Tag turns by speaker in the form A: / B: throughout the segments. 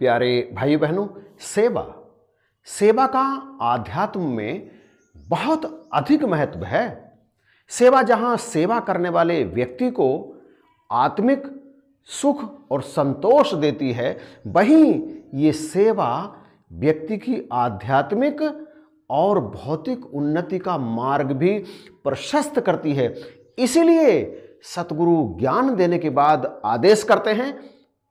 A: प्यारे भाई बहनों सेवा सेवा का आध्यात्म में बहुत अधिक महत्व है सेवा जहाँ सेवा करने वाले व्यक्ति को आत्मिक सुख और संतोष देती है वहीं ये सेवा व्यक्ति की आध्यात्मिक और भौतिक उन्नति का मार्ग भी प्रशस्त करती है इसीलिए सतगुरु ज्ञान देने के बाद आदेश करते हैं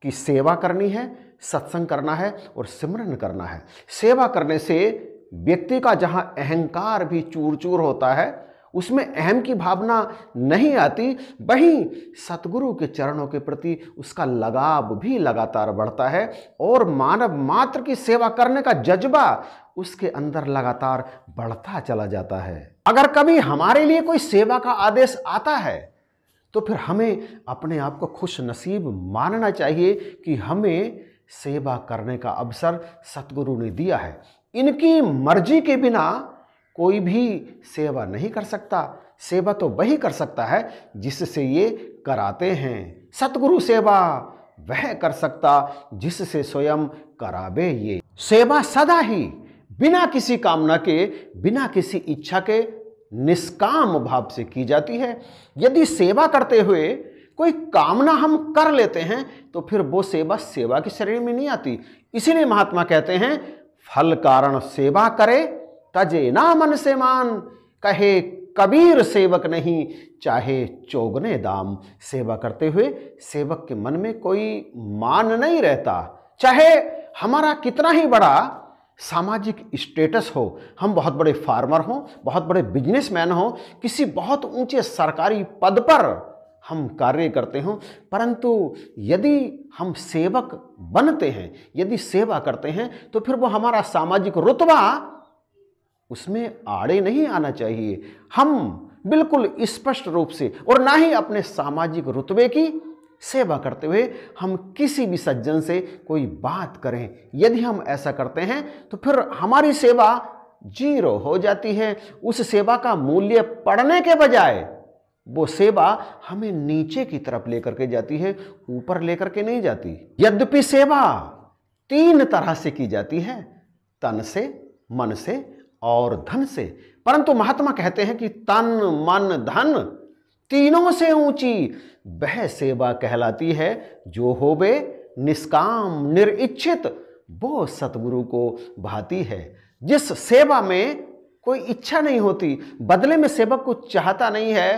A: कि सेवा करनी है सत्संग करना है और सिमरन करना है सेवा करने से व्यक्ति का जहाँ अहंकार भी चूर चूर होता है उसमें अहम की भावना नहीं आती वहीं सतगुरु के चरणों के प्रति उसका लगाव भी लगातार बढ़ता है और मानव मात्र की सेवा करने का जज्बा उसके अंदर लगातार बढ़ता चला जाता है अगर कभी हमारे लिए कोई सेवा का आदेश आता है तो फिर हमें अपने आप को खुश नसीब मानना चाहिए कि हमें सेवा करने का अवसर सतगुरु ने दिया है इनकी मर्जी के बिना कोई भी सेवा नहीं कर सकता सेवा तो वही कर सकता है जिससे ये कराते हैं सतगुरु सेवा वह कर सकता जिससे स्वयं करावे ये सेवा सदा ही बिना किसी कामना के बिना किसी इच्छा के निष्काम भाव से की जाती है यदि सेवा करते हुए कोई कामना हम कर लेते हैं तो फिर वो सेवा सेवा की श्रेणी में नहीं आती इसीलिए महात्मा कहते हैं फल कारण सेवा करे तजे ना मन से मान कहे कबीर सेवक नहीं चाहे चोगने दाम सेवा करते हुए सेवक के मन में कोई मान नहीं रहता चाहे हमारा कितना ही बड़ा सामाजिक स्टेटस हो हम बहुत बड़े फार्मर हों बहुत बड़े बिजनेसमैन हों किसी बहुत ऊंचे सरकारी पद पर हम कार्य करते हों परंतु यदि हम सेवक बनते हैं यदि सेवा करते हैं तो फिर वो हमारा सामाजिक रुतबा उसमें आड़े नहीं आना चाहिए हम बिल्कुल स्पष्ट रूप से और ना ही अपने सामाजिक रुतबे की सेवा करते हुए हम किसी भी सज्जन से कोई बात करें यदि हम ऐसा करते हैं तो फिर हमारी सेवा जीरो हो जाती है उस सेवा का मूल्य पढ़ने के बजाय वो सेवा हमें नीचे की तरफ लेकर के जाती है ऊपर लेकर के नहीं जाती यद्यपि सेवा तीन तरह से की जाती है तन से मन से और धन से परंतु महात्मा कहते हैं कि तन मन धन तीनों से ऊंची वह सेवा कहलाती है जो हो बे निष्काम निरइच्छित वो सतगुरु को भाती है जिस सेवा में कोई इच्छा नहीं होती बदले में सेवक कुछ चाहता नहीं है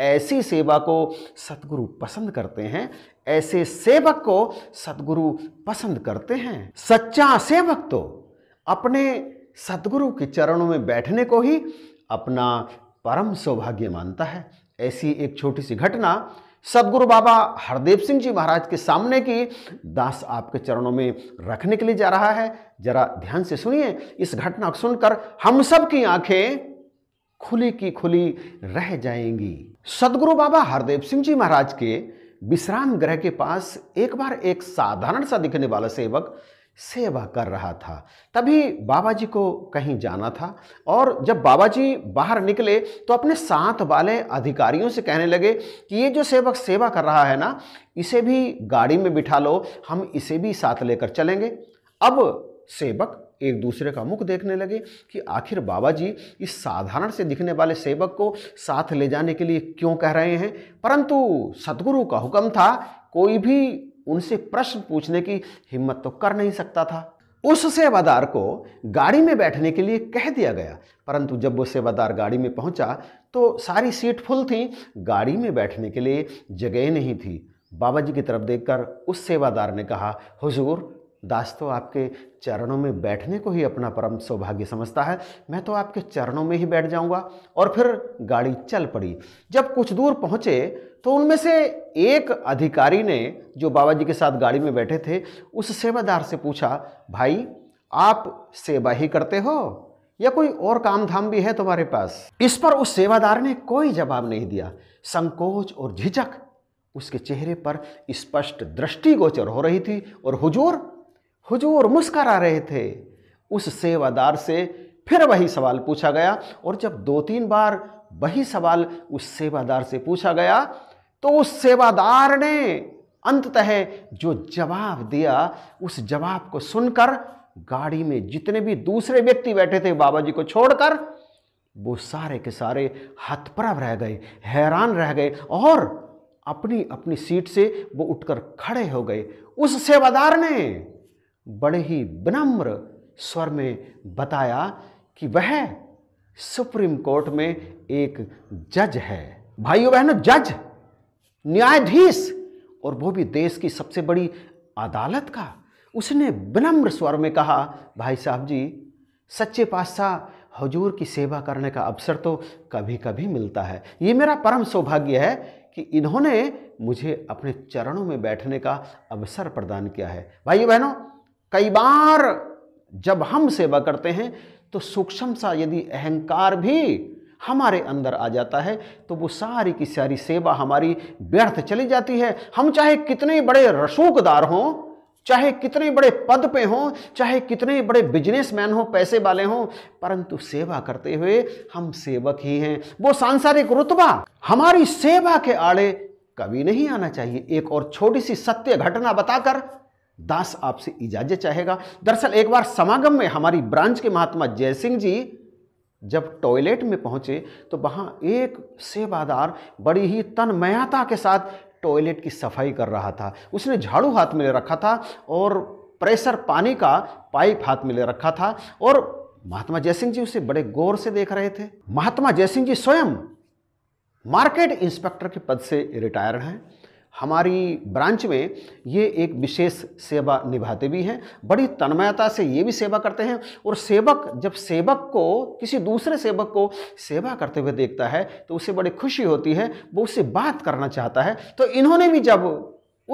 A: ऐसी सेवा को सदगुरु पसंद करते हैं ऐसे सेवक को सदगुरु पसंद करते हैं सच्चा सेवक तो अपने सदगुरु के चरणों में बैठने को ही अपना परम सौभाग्य मानता है ऐसी एक छोटी सी घटना सदगुरु बाबा हरदेव सिंह जी महाराज के सामने की दास आपके चरणों में रखने के लिए जा रहा है जरा ध्यान से सुनिए इस घटना को सुनकर हम सब की आंखें खुली की खुली रह जाएंगी सदगुरु बाबा हरदेव सिंह जी महाराज के विश्राम ग्रह के पास एक बार एक साधारण सा दिखने वाला सेवक सेवा कर रहा था तभी बाबा जी को कहीं जाना था और जब बाबा जी बाहर निकले तो अपने साथ वाले अधिकारियों से कहने लगे कि ये जो सेवक सेवा कर रहा है ना इसे भी गाड़ी में बिठा लो हम इसे भी साथ लेकर चलेंगे अब सेवक एक दूसरे का मुख देखने लगे कि आखिर बाबा जी इस साधारण से दिखने वाले सेवक को साथ ले जाने के लिए क्यों कह रहे हैं परंतु सदगुरु का हुक्म था कोई भी उनसे प्रश्न पूछने की हिम्मत तो कर नहीं सकता था उस सेवादार को गाड़ी में बैठने के लिए कह दिया गया परंतु जब वो सेवादार गाड़ी में पहुंचा तो सारी सीट फुल थी गाड़ी में बैठने के लिए जगह नहीं थी बाबा जी की तरफ देखकर उस सेवादार ने कहा हुजूर दास तो आपके चरणों में बैठने को ही अपना परम सौभाग्य समझता है मैं तो आपके चरणों में ही बैठ जाऊंगा और फिर गाड़ी चल पड़ी जब कुछ दूर पहुंचे तो उनमें से एक अधिकारी ने जो बाबा जी के साथ गाड़ी में बैठे थे उस सेवादार से पूछा भाई आप सेवा ही करते हो या कोई और काम धाम भी है तुम्हारे पास इस पर उस सेवादार ने कोई जवाब नहीं दिया संकोच और झिझक उसके चेहरे पर स्पष्ट दृष्टि गोचर हो रही थी और हुजूर हुजूर मुस्करा रहे थे उस सेवादार से फिर वही सवाल पूछा गया और जब दो तीन बार वही सवाल उस सेवादार से पूछा गया तो उस सेवादार ने अंततः जो जवाब दिया उस जवाब को सुनकर गाड़ी में जितने भी दूसरे व्यक्ति बैठे थे बाबा जी को छोड़कर वो सारे के सारे हथप्रभ रह गए हैरान रह गए और अपनी अपनी सीट से वो उठकर खड़े हो गए उस सेवादार ने बड़े ही विनम्र स्वर में बताया कि वह सुप्रीम कोर्ट में एक जज है भाइयों बहनों जज न्यायाधीश और वो भी देश की सबसे बड़ी अदालत का उसने विनम्र स्वर में कहा भाई साहब जी सच्चे पातशाह हजूर की सेवा करने का अवसर तो कभी कभी मिलता है ये मेरा परम सौभाग्य है कि इन्होंने मुझे अपने चरणों में बैठने का अवसर प्रदान किया है भाइयों बहनों कई बार जब हम सेवा करते हैं तो सूक्ष्म सा यदि अहंकार भी हमारे अंदर आ जाता है तो वो सारी की सारी सेवा हमारी व्यर्थ चली जाती है हम चाहे कितने बड़े रसूखदार हों चाहे कितने बड़े पद पे हों चाहे कितने बड़े बिजनेसमैन हों पैसे वाले हों परंतु सेवा करते हुए हम सेवक ही हैं वो सांसारिक रुतबा हमारी सेवा के आड़े कभी नहीं आना चाहिए एक और छोटी सी सत्य घटना बताकर दास आपसे इजाजत चाहेगा दरअसल एक बार समागम में हमारी ब्रांच के महात्मा जयसिंह जी जब टॉयलेट में पहुंचे तो वहां एक सेवादार बड़ी ही तन्मयता के साथ टॉयलेट की सफाई कर रहा था उसने झाड़ू हाथ में ले रखा था और प्रेशर पानी का पाइप हाथ में ले रखा था और महात्मा जयसिंह जी उसे बड़े गौर से देख रहे थे महात्मा जयसिंह जी स्वयं मार्केट इंस्पेक्टर के पद से रिटायर हैं हमारी ब्रांच में ये एक विशेष सेवा निभाते भी हैं बड़ी तन्मयता से ये भी सेवा करते हैं और सेवक जब सेवक को किसी दूसरे सेवक को सेवा करते हुए देखता है तो उसे बड़ी खुशी होती है वो उससे बात करना चाहता है तो इन्होंने भी जब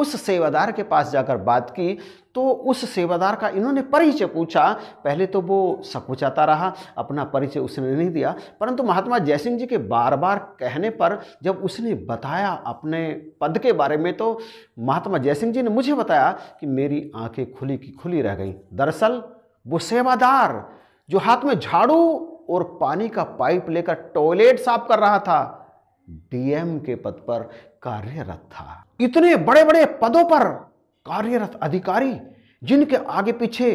A: उस सेवादार के पास जाकर बात की तो उस सेवादार का इन्होंने परिचय पूछा पहले तो वो सकुचाता रहा अपना परिचय उसने नहीं दिया परंतु महात्मा जयसिंह जी के बार बार कहने पर जब उसने बताया अपने पद के बारे में तो महात्मा जयसिंह जी ने मुझे बताया कि मेरी आंखें खुली की खुली रह गई दरअसल वो सेवादार जो हाथ में झाड़ू और पानी का पाइप लेकर टॉयलेट साफ कर रहा था डीएम के पद पर कार्यरत था इतने बड़े बड़े पदों पर कार्यरत अधिकारी जिनके आगे पीछे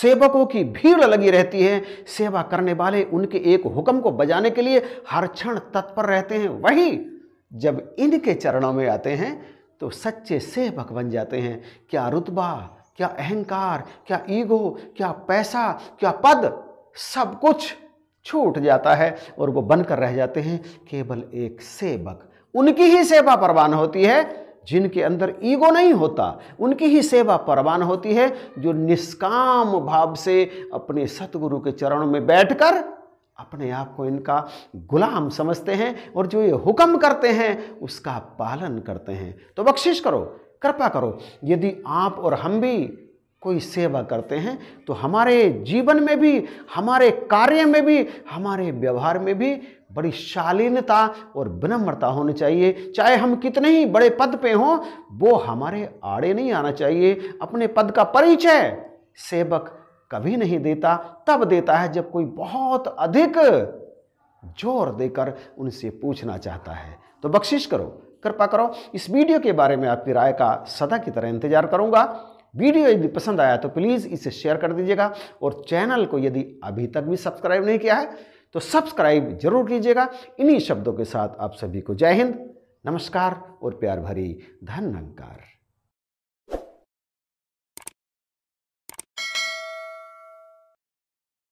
A: सेवकों की भीड़ लगी रहती है सेवा करने वाले उनके एक हुक्म को बजाने के लिए हर क्षण तत्पर रहते हैं वही जब इनके चरणों में आते हैं तो सच्चे सेवक बन जाते हैं क्या रुतबा क्या अहंकार क्या ईगो क्या पैसा क्या पद सब कुछ छूट जाता है और वो बनकर रह जाते हैं केवल एक सेवक उनकी ही सेवा परवान होती है जिनके अंदर ईगो नहीं होता उनकी ही सेवा परवान होती है जो निष्काम भाव से अपने सतगुरु के चरणों में बैठकर अपने आप को इनका गुलाम समझते हैं और जो ये हुक्म करते हैं उसका पालन करते हैं तो बख्शिश करो कृपा करो यदि आप और हम भी कोई सेवा करते हैं तो हमारे जीवन में भी हमारे कार्य में भी हमारे व्यवहार में भी बड़ी शालीनता और विनम्रता होनी चाहिए चाहे हम कितने ही बड़े पद पे हों वो हमारे आड़े नहीं आना चाहिए अपने पद का परिचय सेवक कभी नहीं देता तब देता है जब कोई बहुत अधिक जोर देकर उनसे पूछना चाहता है तो बख्शिश करो कृपा करो इस वीडियो के बारे में आपकी राय का सदा की तरह इंतजार करूंगा वीडियो यदि पसंद आया तो प्लीज़ इसे शेयर कर दीजिएगा और चैनल को यदि अभी तक भी सब्सक्राइब नहीं किया है तो सब्सक्राइब जरूर कीजिएगा इन्हीं शब्दों के साथ आप सभी को जय हिंद नमस्कार और प्यार भरी अंकार